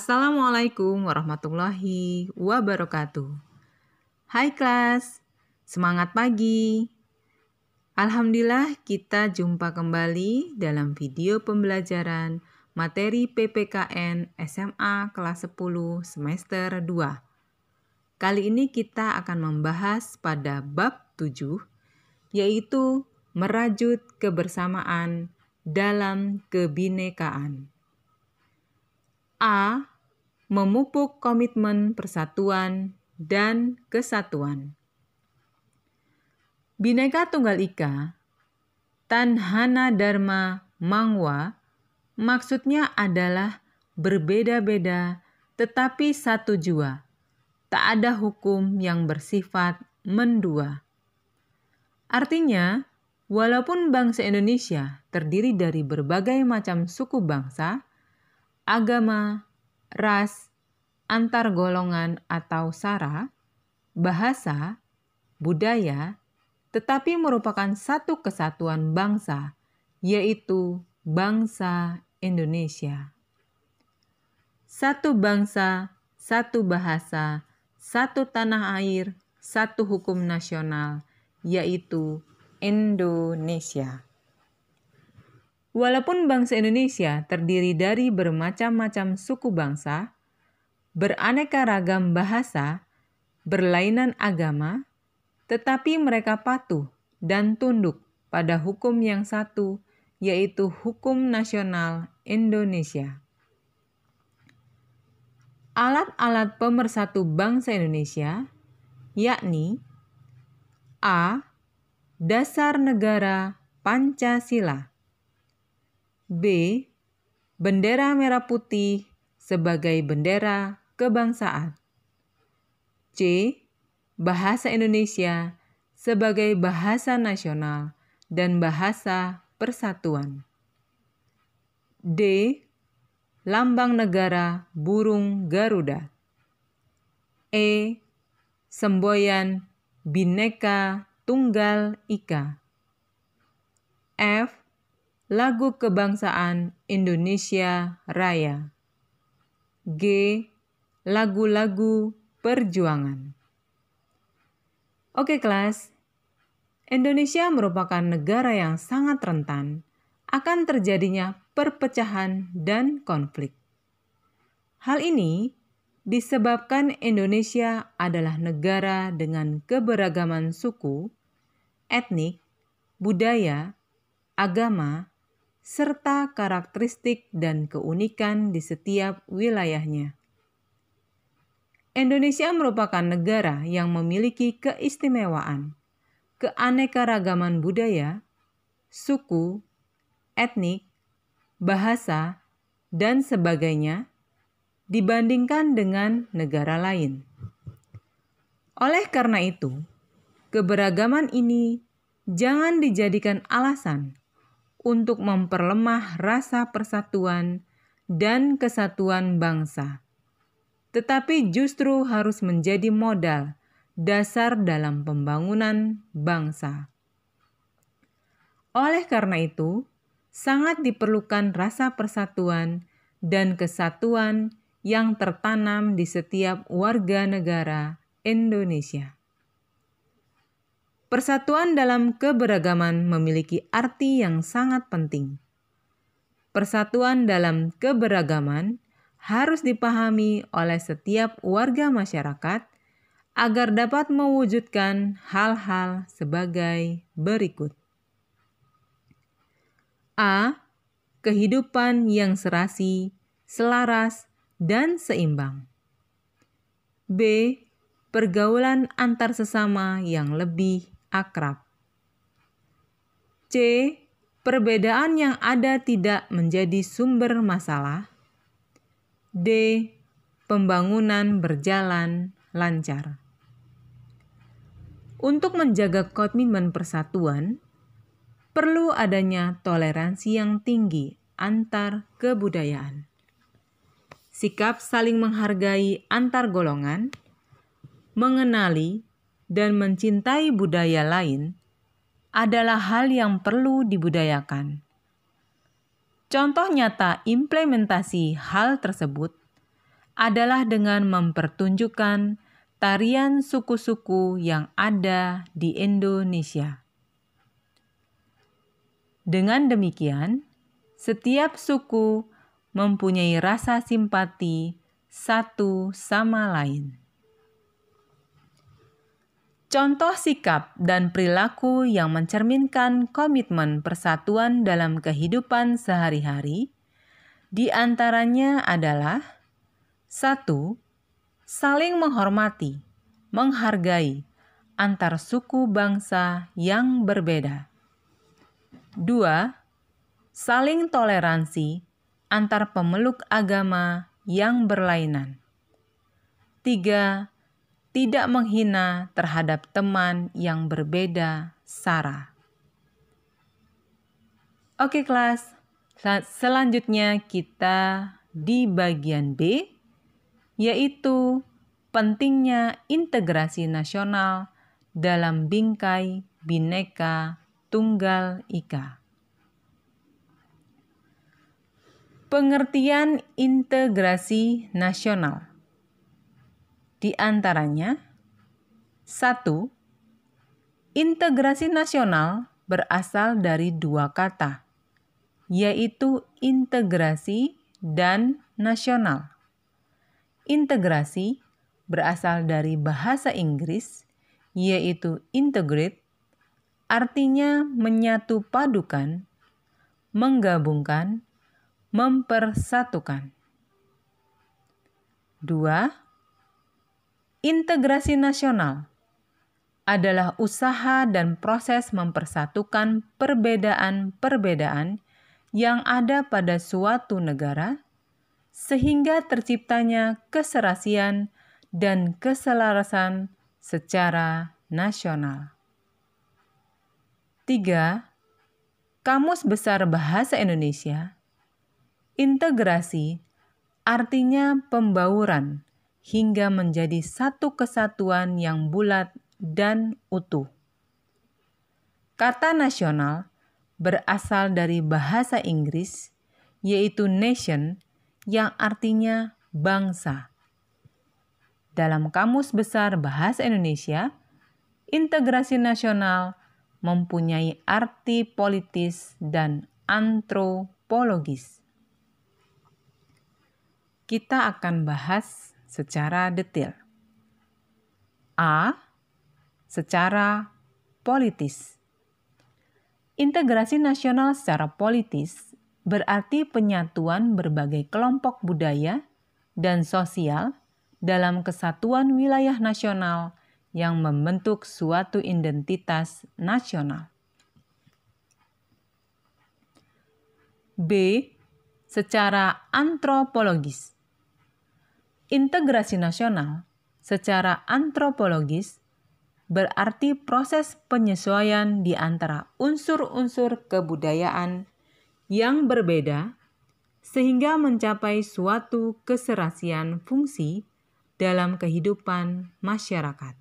Assalamualaikum warahmatullahi wabarakatuh. Hai kelas, semangat pagi. Alhamdulillah kita jumpa kembali dalam video pembelajaran materi PPKN SMA kelas 10 semester 2. Kali ini kita akan membahas pada bab 7 yaitu merajut kebersamaan dalam kebinekaan. A. Memupuk komitmen persatuan dan kesatuan. Bineka Tunggal Ika, Tanhana Dharma Mangwa, maksudnya adalah berbeda-beda tetapi satu jua. Tak ada hukum yang bersifat mendua. Artinya, walaupun bangsa Indonesia terdiri dari berbagai macam suku bangsa, agama, ras, antar golongan atau sara, bahasa, budaya, tetapi merupakan satu kesatuan bangsa, yaitu bangsa Indonesia. Satu bangsa, satu bahasa, satu tanah air, satu hukum nasional, yaitu Indonesia. Walaupun bangsa Indonesia terdiri dari bermacam-macam suku bangsa, beraneka ragam bahasa, berlainan agama, tetapi mereka patuh dan tunduk pada hukum yang satu, yaitu hukum nasional Indonesia. Alat-alat pemersatu bangsa Indonesia yakni A. Dasar Negara Pancasila B. Bendera merah putih sebagai bendera kebangsaan. C. Bahasa Indonesia sebagai bahasa nasional dan bahasa persatuan. D. Lambang negara burung Garuda. E. Semboyan bineka Tunggal Ika. F. Lagu Kebangsaan Indonesia Raya. G. Lagu-lagu perjuangan. Oke kelas, Indonesia merupakan negara yang sangat rentan akan terjadinya perpecahan dan konflik. Hal ini disebabkan Indonesia adalah negara dengan keberagaman suku, etnik, budaya, agama, serta karakteristik dan keunikan di setiap wilayahnya. Indonesia merupakan negara yang memiliki keistimewaan, keanekaragaman budaya, suku, etnik, bahasa, dan sebagainya dibandingkan dengan negara lain. Oleh karena itu, keberagaman ini jangan dijadikan alasan untuk memperlemah rasa persatuan dan kesatuan bangsa, tetapi justru harus menjadi modal dasar dalam pembangunan bangsa. Oleh karena itu, sangat diperlukan rasa persatuan dan kesatuan yang tertanam di setiap warga negara Indonesia. Persatuan dalam keberagaman memiliki arti yang sangat penting. Persatuan dalam keberagaman harus dipahami oleh setiap warga masyarakat agar dapat mewujudkan hal-hal sebagai berikut: a) kehidupan yang serasi, selaras, dan seimbang; b) pergaulan antar sesama yang lebih akrab. C. Perbedaan yang ada tidak menjadi sumber masalah. D. Pembangunan berjalan lancar. Untuk menjaga komitmen persatuan, perlu adanya toleransi yang tinggi antar kebudayaan. Sikap saling menghargai antar golongan, mengenali dan mencintai budaya lain adalah hal yang perlu dibudayakan. Contoh nyata implementasi hal tersebut adalah dengan mempertunjukkan tarian suku-suku yang ada di Indonesia. Dengan demikian, setiap suku mempunyai rasa simpati satu sama lain. Contoh sikap dan perilaku yang mencerminkan komitmen persatuan dalam kehidupan sehari-hari di antaranya adalah 1. Saling menghormati, menghargai antar suku bangsa yang berbeda. 2. Saling toleransi antar pemeluk agama yang berlainan. 3 tidak menghina terhadap teman yang berbeda sara. Oke kelas, selanjutnya kita di bagian B, yaitu pentingnya integrasi nasional dalam bingkai bineka tunggal ika. Pengertian integrasi nasional di antaranya, 1. Integrasi nasional berasal dari dua kata, yaitu integrasi dan nasional. Integrasi berasal dari bahasa Inggris, yaitu integrate, artinya menyatu padukan, menggabungkan, mempersatukan. 2 Integrasi nasional adalah usaha dan proses mempersatukan perbedaan-perbedaan yang ada pada suatu negara, sehingga terciptanya keserasian dan keselarasan secara nasional. 3. Kamus Besar Bahasa Indonesia Integrasi artinya pembauran, hingga menjadi satu kesatuan yang bulat dan utuh. Kata nasional berasal dari bahasa Inggris, yaitu nation, yang artinya bangsa. Dalam Kamus Besar Bahasa Indonesia, integrasi nasional mempunyai arti politis dan antropologis. Kita akan bahas secara detail. A. Secara politis. Integrasi nasional secara politis berarti penyatuan berbagai kelompok budaya dan sosial dalam kesatuan wilayah nasional yang membentuk suatu identitas nasional. B. Secara antropologis Integrasi nasional secara antropologis berarti proses penyesuaian di antara unsur-unsur kebudayaan yang berbeda sehingga mencapai suatu keserasian fungsi dalam kehidupan masyarakat.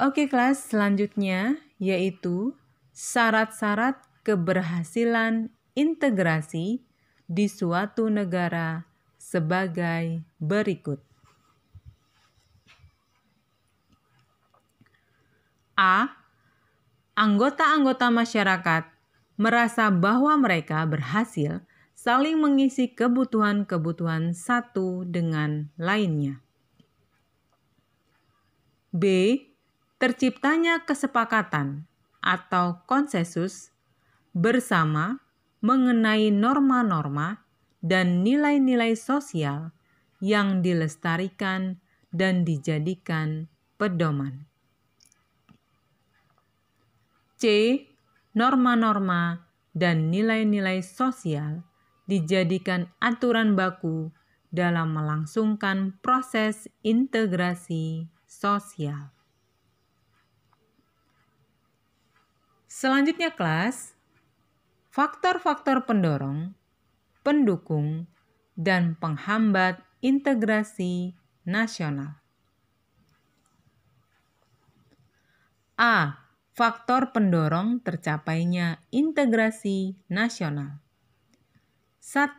Oke, kelas selanjutnya yaitu syarat-syarat keberhasilan integrasi di suatu negara sebagai berikut. A. Anggota-anggota masyarakat merasa bahwa mereka berhasil saling mengisi kebutuhan-kebutuhan satu dengan lainnya. B. Terciptanya kesepakatan atau konsensus bersama mengenai norma-norma dan nilai-nilai sosial yang dilestarikan dan dijadikan pedoman. C. Norma-norma dan nilai-nilai sosial dijadikan aturan baku dalam melangsungkan proses integrasi sosial. Selanjutnya kelas, faktor-faktor pendorong pendukung, dan penghambat integrasi nasional. A. Faktor pendorong tercapainya integrasi nasional. 1.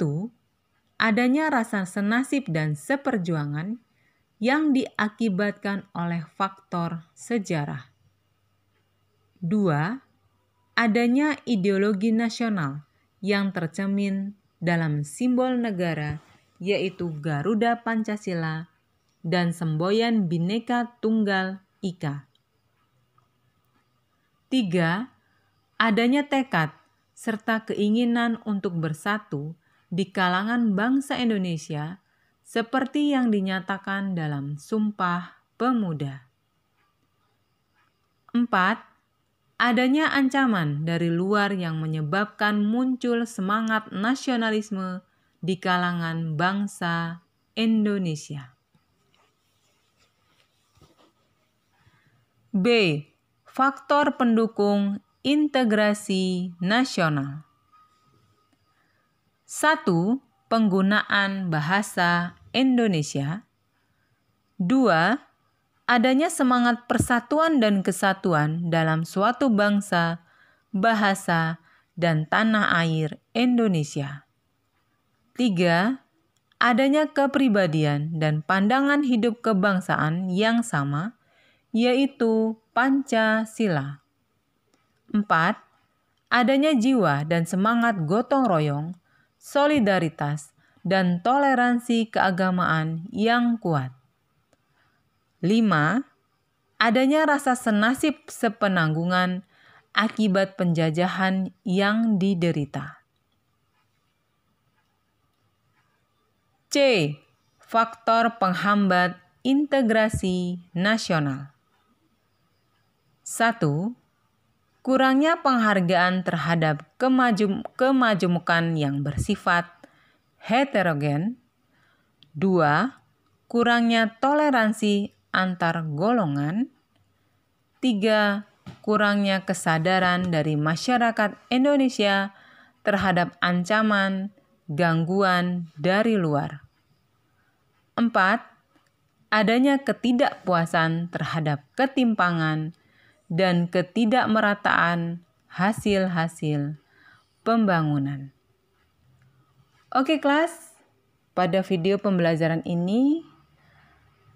Adanya rasa senasib dan seperjuangan yang diakibatkan oleh faktor sejarah. 2. Adanya ideologi nasional yang tercemin dalam simbol negara, yaitu Garuda Pancasila dan semboyan Bhinneka Tunggal Ika. tiga Adanya tekad serta keinginan untuk bersatu di kalangan bangsa Indonesia seperti yang dinyatakan dalam Sumpah Pemuda. 4 adanya ancaman dari luar yang menyebabkan muncul semangat nasionalisme di kalangan bangsa Indonesia. B. Faktor pendukung integrasi nasional. 1. Penggunaan bahasa Indonesia. 2 adanya semangat persatuan dan kesatuan dalam suatu bangsa, bahasa, dan tanah air Indonesia. Tiga, Adanya kepribadian dan pandangan hidup kebangsaan yang sama, yaitu Pancasila. Empat, Adanya jiwa dan semangat gotong royong, solidaritas, dan toleransi keagamaan yang kuat. 5. Adanya rasa senasib sepenanggungan akibat penjajahan yang diderita. C. Faktor penghambat integrasi nasional. 1. Kurangnya penghargaan terhadap kemajum, kemajemukan yang bersifat heterogen. 2. Kurangnya toleransi antar golongan. Tiga, kurangnya kesadaran dari masyarakat Indonesia terhadap ancaman gangguan dari luar. Empat, adanya ketidakpuasan terhadap ketimpangan dan ketidakmerataan hasil-hasil pembangunan. Oke, kelas, pada video pembelajaran ini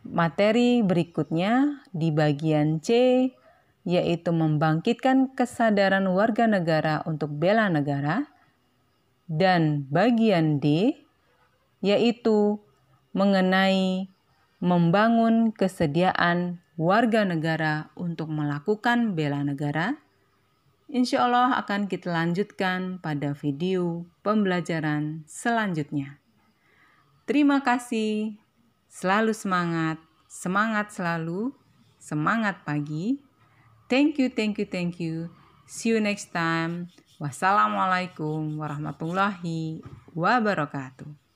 materi berikutnya di bagian C, yaitu membangkitkan kesadaran warga negara untuk bela negara, dan bagian D, yaitu mengenai membangun kesediaan warga negara untuk melakukan bela negara. Insya Allah akan kita lanjutkan pada video pembelajaran selanjutnya. Terima kasih. Selalu semangat, semangat selalu, semangat pagi. Thank you, thank you, thank you. See you next time. Wassalamualaikum warahmatullahi wabarakatuh.